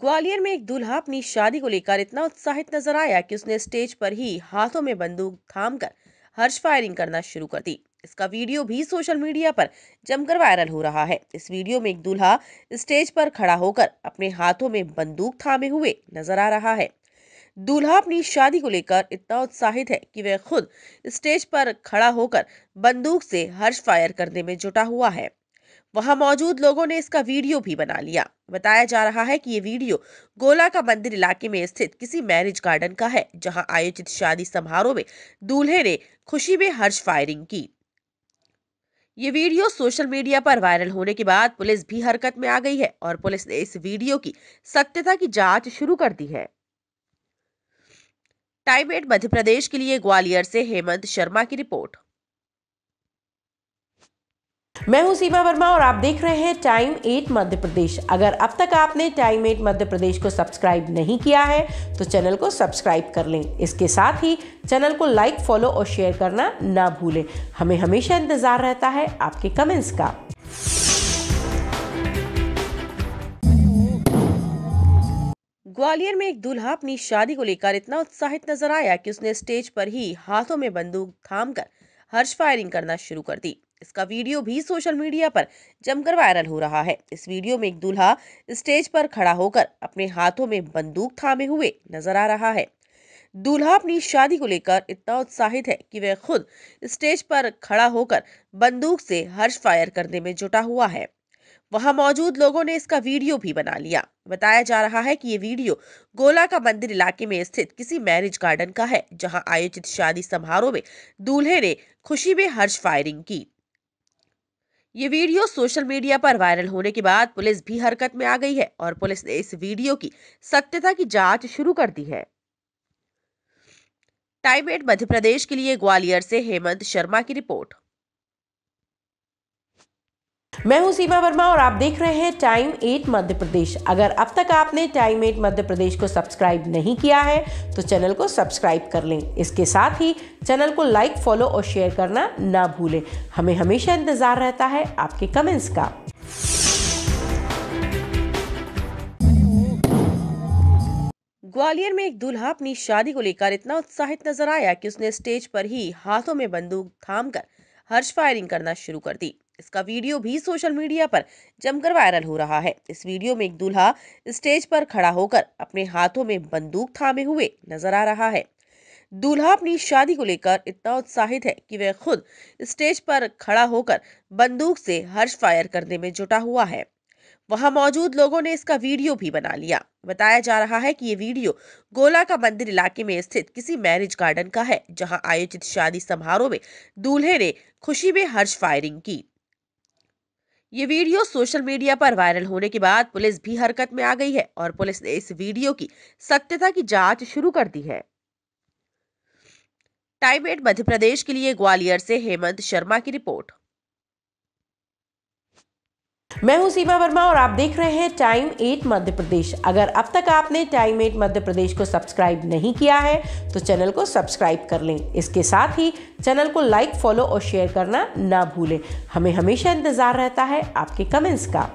ग्वालियर में एक दूल्हा अपनी शादी को लेकर इतना उत्साहित नजर आया कि उसने स्टेज पर ही हाथों में बंदूक थामकर हर्ष फायरिंग करना शुरू कर दी इसका वीडियो भी सोशल मीडिया पर जमकर वायरल हो रहा है इस वीडियो में एक दूल्हा स्टेज पर खड़ा होकर अपने हाथों में बंदूक थामे हुए नजर आ रहा है दूल्हा अपनी शादी को लेकर इतना उत्साहित है कि वह खुद स्टेज पर खड़ा होकर बंदूक से हर्ष फायर करने में जुटा हुआ है वहां मौजूद लोगों ने इसका वीडियो भी बना लिया बताया जा रहा है कि ये वीडियो गोला का मंदिर इलाके में स्थित किसी मैरिज गार्डन का है जहां आयोजित शादी समारोह में दूल्हे ने खुशी में हर्ष फायरिंग की ये वीडियो सोशल मीडिया पर वायरल होने के बाद पुलिस भी हरकत में आ गई है और पुलिस ने इस वीडियो की सत्यता की जांच शुरू कर दी है टाइम एट मध्य प्रदेश के लिए ग्वालियर से हेमंत शर्मा की रिपोर्ट मैं हूं सीमा वर्मा और आप देख रहे हैं टाइम एट मध्य प्रदेश अगर अब तक आपने टाइम एट मध्य प्रदेश को सब्सक्राइब नहीं किया है तो चैनल को सब्सक्राइब कर लें इसके साथ ही चैनल को लाइक फॉलो और शेयर करना ना भूलें हमें हमेशा इंतज़ार रहता है आपके कमेंट्स का ग्वालियर में एक दूल्हा अपनी शादी को लेकर इतना उत्साहित नजर आया कि उसने स्टेज पर ही हाथों में बंदूक कर हर्ष फायरिंग करना शुरू कर दी इसका वीडियो भी सोशल मीडिया पर जमकर वायरल हो रहा है इस वीडियो में एक दूल्हा स्टेज पर खड़ा होकर अपने हाथों में बंदूक थामे हुए नजर आ रहा है दूल्हा अपनी शादी को लेकर इतना उत्साहित है कि वह खुद स्टेज पर खड़ा होकर बंदूक से हर्ष फायर करने में जुटा हुआ है वहां मौजूद लोगों ने इसका वीडियो भी बना लिया बताया जा रहा है कि ये वीडियो गोला का मंदिर इलाके में स्थित किसी मैरिज गार्डन का है जहां आयोजित शादी समारोह में दूल्हे ने खुशी में हर्ष फायरिंग की ये वीडियो सोशल मीडिया पर वायरल होने के बाद पुलिस भी हरकत में आ गई है और पुलिस ने इस वीडियो की सत्यता की जांच शुरू कर दी है टाइम एट मध्य प्रदेश के लिए ग्वालियर से हेमंत शर्मा की रिपोर्ट मैं हूं सीमा वर्मा और आप देख रहे हैं टाइम एट मध्य प्रदेश अगर अब तक आपने टाइम एट मध्य प्रदेश को सब्सक्राइब नहीं किया है तो चैनल को सब्सक्राइब कर लें इसके साथ ही चैनल को लाइक फॉलो और शेयर करना ना भूलें हमें हमेशा इंतज़ार रहता है आपके कमेंट्स का ग्वालियर में एक दूल्हा अपनी शादी को लेकर इतना उत्साहित नजर आया कि उसने स्टेज पर ही हाथों में बंदूक कर हर्ष फायरिंग करना शुरू कर दी इसका वीडियो भी सोशल मीडिया पर जमकर वायरल हो रहा है इस वीडियो में एक दूल्हा स्टेज पर खड़ा होकर अपने हाथों में बंदूक थामे हुए नजर आ रहा है दूल्हा अपनी शादी को लेकर इतना उत्साहित है कि वह खुद स्टेज पर खड़ा होकर बंदूक से हर्ष फायर करने में जुटा हुआ है वहां मौजूद लोगों ने इसका वीडियो भी बना लिया बताया जा रहा है कि ये वीडियो गोला का मंदिर इलाके में स्थित किसी मैरिज गार्डन का है जहां आयोजित शादी समारोह में दूल्हे ने खुशी में हर्ष फायरिंग की ये वीडियो सोशल मीडिया पर वायरल होने के बाद पुलिस भी हरकत में आ गई है और पुलिस ने इस वीडियो की सत्यता की जांच शुरू कर दी है टाइम एट मध्य प्रदेश के लिए ग्वालियर से हेमंत शर्मा की रिपोर्ट मैं हूं सीमा वर्मा और आप देख रहे हैं टाइम एट मध्य प्रदेश अगर अब तक आपने टाइम एट मध्य प्रदेश को सब्सक्राइब नहीं किया है तो चैनल को सब्सक्राइब कर लें इसके साथ ही चैनल को लाइक फॉलो और शेयर करना ना भूलें हमें हमेशा इंतज़ार रहता है आपके कमेंट्स का